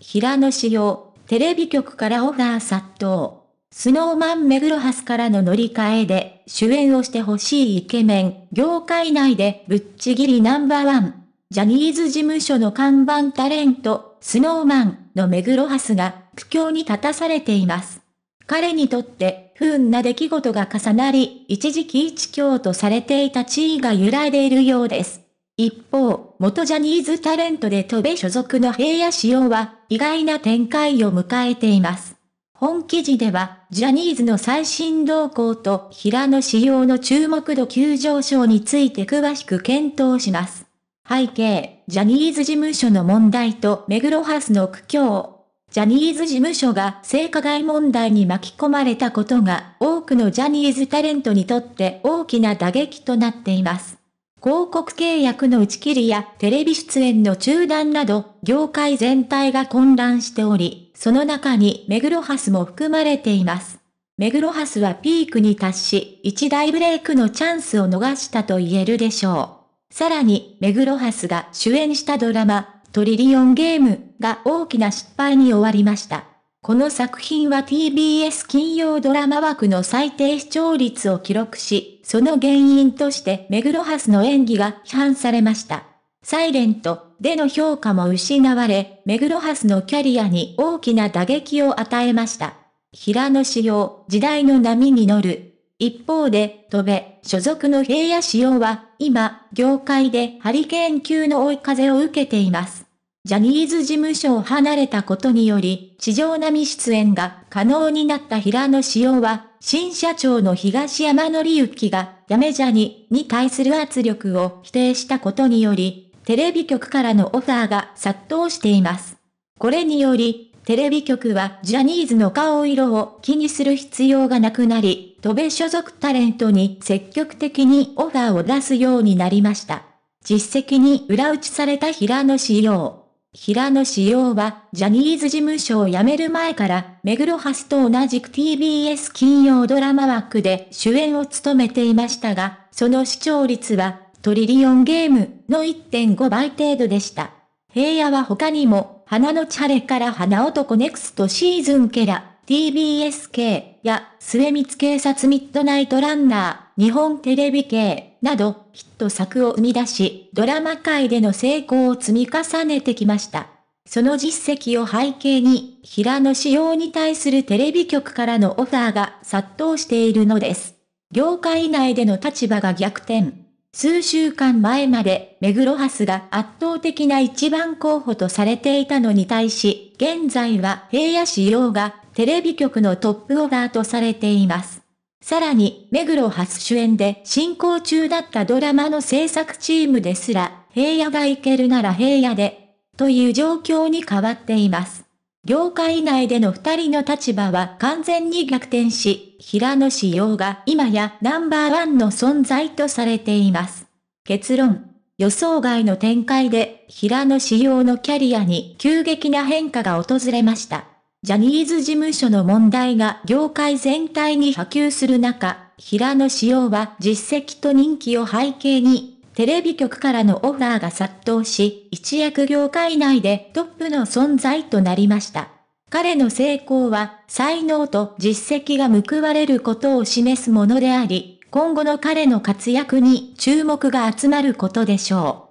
平野紫耀、テレビ局からオファー殺到。スノーマン目黒ハスからの乗り換えで主演をしてほしいイケメン、業界内でぶっちぎりナンバーワン。ジャニーズ事務所の看板タレント、スノーマンの目黒ハスが苦境に立たされています。彼にとって不運な出来事が重なり、一時期一強とされていた地位が揺らいでいるようです。一方、元ジャニーズタレントで戸部所属の平野紫耀は、意外な展開を迎えています。本記事では、ジャニーズの最新動向と平野仕様の注目度急上昇について詳しく検討します。背景、ジャニーズ事務所の問題とメグロハスの苦境。ジャニーズ事務所が性加害問題に巻き込まれたことが多くのジャニーズタレントにとって大きな打撃となっています。広告契約の打ち切りやテレビ出演の中断など、業界全体が混乱しており、その中に目黒ハスも含まれています。目黒ハスはピークに達し、一大ブレイクのチャンスを逃したと言えるでしょう。さらに、目黒ハスが主演したドラマ、トリリオンゲームが大きな失敗に終わりました。この作品は TBS 金曜ドラマ枠の最低視聴率を記録し、その原因としてメグロハスの演技が批判されました。サイレントでの評価も失われ、メグロハスのキャリアに大きな打撃を与えました。平野仕様、時代の波に乗る。一方で、戸部、所属の平野仕様は、今、業界でハリケーン級の追い風を受けています。ジャニーズ事務所を離れたことにより、地上並み出演が可能になった平野紫耀は、新社長の東山紀之が、やめジャニに対する圧力を否定したことにより、テレビ局からのオファーが殺到しています。これにより、テレビ局はジャニーズの顔色を気にする必要がなくなり、戸部所属タレントに積極的にオファーを出すようになりました。実績に裏打ちされた平野紫耀。平野紫耀は、ジャニーズ事務所を辞める前から、目黒スと同じく TBS 金曜ドラマ枠で主演を務めていましたが、その視聴率は、トリリオンゲームの1.5倍程度でした。平野は他にも、花のチャレから花男ネクストシーズンケラ、TBS 系や、末光警察ミッドナイトランナー、日本テレビ系、など、ヒット作を生み出し、ドラマ界での成功を積み重ねてきました。その実績を背景に、平野仕様に対するテレビ局からのオファーが殺到しているのです。業界内での立場が逆転。数週間前まで、目黒ハスが圧倒的な一番候補とされていたのに対し、現在は平野仕様がテレビ局のトップオファーとされています。さらに、目黒初主演で進行中だったドラマの制作チームですら、平野が行けるなら平野で、という状況に変わっています。業界内での二人の立場は完全に逆転し、平野仕様が今やナンバーワンの存在とされています。結論。予想外の展開で、平野仕様のキャリアに急激な変化が訪れました。ジャニーズ事務所の問題が業界全体に波及する中、平野紫耀は実績と人気を背景に、テレビ局からのオファーが殺到し、一躍業界内でトップの存在となりました。彼の成功は、才能と実績が報われることを示すものであり、今後の彼の活躍に注目が集まることでしょう。